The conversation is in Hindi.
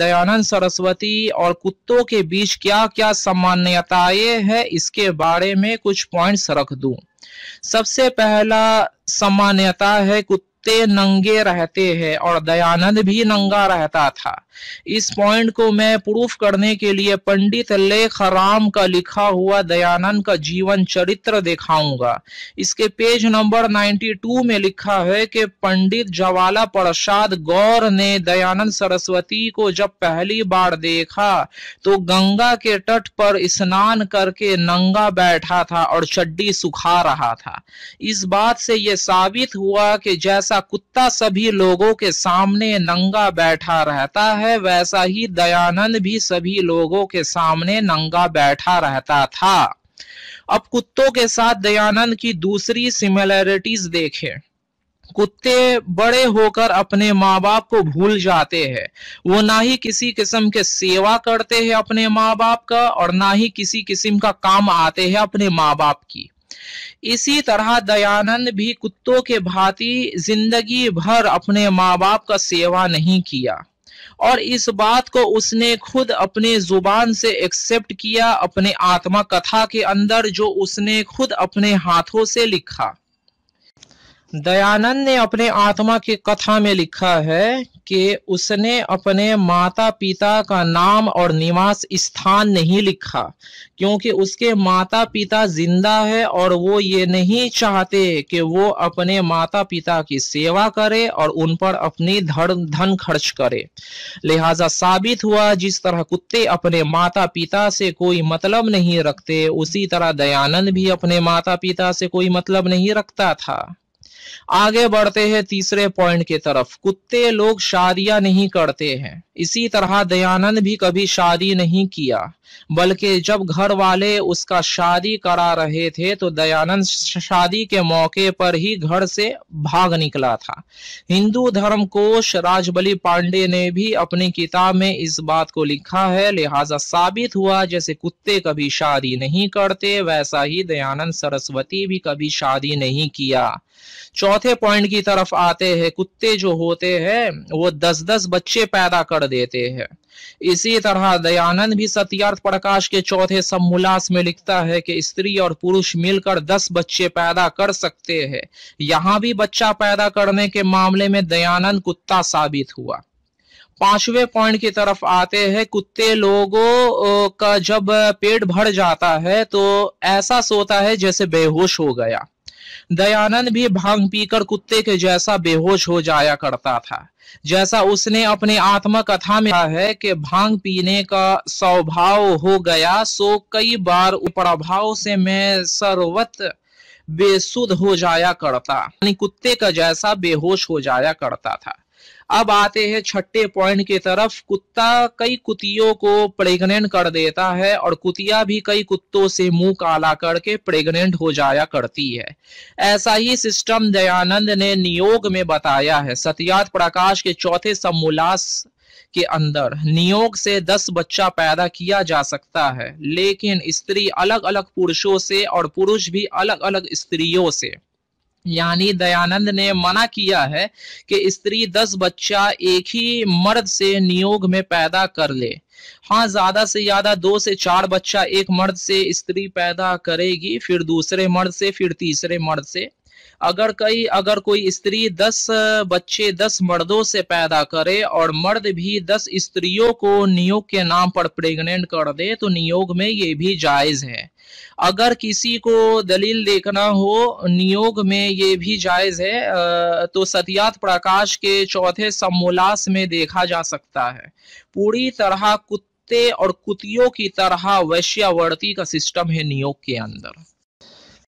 दयानंद सरस्वती और कुत्तों के बीच क्या क्या सामान्यताए है इसके बारे में कुछ पॉइंट्स रख दूं सबसे पहला सामान्यता है कुत्ते कुत्ते नंगे रहते हैं और दयानंद भी नंगा रहता था इस पॉइंट को मैं प्रूफ करने के लिए पंडित लेख राम का लिखा हुआ दयानंद का जीवन चरित्र दिखाऊंगा इसके पेज नंबर 92 में लिखा है कि पंडित जवाला प्रसाद गौर ने दयानंद सरस्वती को जब पहली बार देखा तो गंगा के तट पर स्नान करके नंगा बैठा था और चड्डी सुखा रहा था इस बात से यह साबित हुआ कि जैसा जैसा कुत्ता सभी लोगों के सामने नंगा बैठा रहता है वैसा ही दयानंद भी सभी लोगों के सामने नंगा बैठा रहता था अब कुत्तों के साथ दयानंद की दूसरी सिमिलैरिटीज देखें कुत्ते बड़े होकर अपने माँ बाप को भूल जाते हैं वो ना ही किसी किस्म के सेवा करते हैं अपने माँ बाप का और ना ही किसी किस्म का काम आते हैं अपने माँ बाप की इसी तरह दयानंद भी कुत्तों के भांति जिंदगी भर अपने माँ बाप का सेवा नहीं किया और इस बात को उसने खुद अपने जुबान से एक्सेप्ट किया अपने आत्मा कथा के अंदर जो उसने खुद अपने हाथों से लिखा दयानंद ने अपने आत्मा की कथा में लिखा है कि उसने अपने माता पिता का नाम और निवास स्थान नहीं लिखा क्योंकि उसके माता पिता जिंदा है और वो ये नहीं चाहते कि वो अपने माता पिता की सेवा करे और उन पर अपनी धन धन खर्च करे लिहाजा साबित हुआ जिस तरह कुत्ते अपने माता पिता से कोई मतलब नहीं रखते उसी तरह दयानंद भी अपने माता पिता से कोई मतलब नहीं रखता था आगे बढ़ते हैं तीसरे पॉइंट की तरफ कुत्ते लोग शादियां नहीं करते हैं इसी तरह दयानंद भी कभी शादी नहीं किया बल्कि जब घर वाले उसका शादी करा रहे थे तो दयानंद शादी के मौके पर ही घर से भाग निकला था हिंदू धर्म कोश राजबली पांडे ने भी अपनी किताब में इस बात को लिखा है लिहाजा साबित हुआ जैसे कुत्ते कभी शादी नहीं करते वैसा ही दयानंद सरस्वती भी कभी शादी नहीं किया चौथे पॉइंट की तरफ आते हैं कुत्ते जो होते हैं वो दस दस बच्चे पैदा कर देते हैं इसी तरह दयानंद भी सत्यार्थ प्रकाश के चौथे सम्मुलास में लिखता है कि स्त्री और पुरुष मिलकर दस बच्चे पैदा कर सकते हैं यहां भी बच्चा पैदा करने के मामले में दयानंद कुत्ता साबित हुआ पांचवे पॉइंट की तरफ आते हैं कुत्ते लोगों का जब पेट भर जाता है तो ऐसा सोता है जैसे बेहोश हो गया दयानंद भी भांग पीकर कुत्ते के जैसा बेहोश हो जाया करता था जैसा उसने अपने आत्मा कथा में कहा है कि भांग पीने का स्वभाव हो गया सो कई बार प्रभाव से मैं सर्वत बेसुध हो जाया करता यानी कुत्ते का जैसा बेहोश हो जाया करता था अब आते हैं छठे पॉइंट की तरफ कुत्ता कई कुतियों को प्रेग्नेंट कर देता है और कुतिया भी कई कुत्तों से मुंह काला करके प्रेग्नेंट हो जाया करती है ऐसा ही सिस्टम दयानंद ने नियोग में बताया है सत्यात प्रकाश के चौथे समोल्लास के अंदर नियोग से दस बच्चा पैदा किया जा सकता है लेकिन स्त्री अलग अलग पुरुषों से और पुरुष भी अलग अलग स्त्रियों से यानी दयानंद ने मना किया है कि स्त्री दस बच्चा एक ही मर्द से नियोग में पैदा कर ले हाँ ज्यादा से ज्यादा दो से चार बच्चा एक मर्द से स्त्री पैदा करेगी फिर दूसरे मर्द से फिर तीसरे मर्द से अगर कई अगर कोई स्त्री दस बच्चे दस मर्दों से पैदा करे और मर्द भी दस स्त्रियों को नियोग के नाम पर प्रेग्नेंट कर दे तो नियोग में ये भी जायज है अगर किसी को दलील देखना हो नियोग में ये भी जायज है तो सत्यात प्रकाश के चौथे सम्मोलास में देखा जा सकता है पूरी तरह कुत्ते और कुतियों की तरह वैश्यावर्ती का सिस्टम है नियोग के अंदर